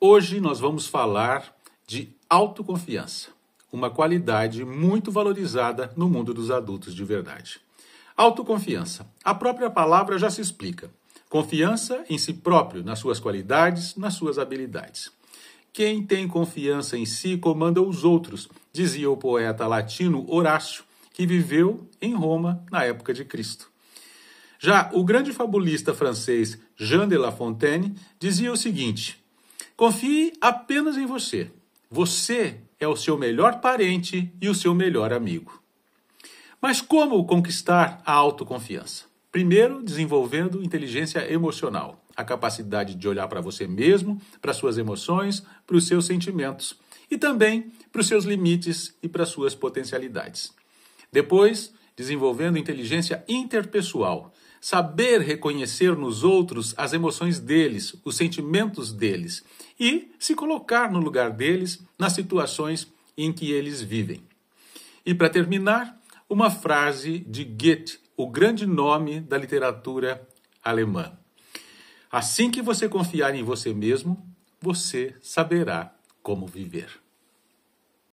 Hoje nós vamos falar de autoconfiança, uma qualidade muito valorizada no mundo dos adultos de verdade. Autoconfiança. A própria palavra já se explica. Confiança em si próprio, nas suas qualidades, nas suas habilidades. Quem tem confiança em si comanda os outros, dizia o poeta latino Horácio, que viveu em Roma na época de Cristo. Já o grande fabulista francês Jean de La Fontaine dizia o seguinte: Confie apenas em você. Você é o seu melhor parente e o seu melhor amigo. Mas como conquistar a autoconfiança? Primeiro, desenvolvendo inteligência emocional, a capacidade de olhar para você mesmo, para suas emoções, para os seus sentimentos e também para os seus limites e para suas potencialidades. Depois, desenvolvendo inteligência interpessoal, saber reconhecer nos outros as emoções deles, os sentimentos deles e se colocar no lugar deles nas situações em que eles vivem. E para terminar, uma frase de Goethe, o grande nome da literatura alemã. Assim que você confiar em você mesmo, você saberá como viver.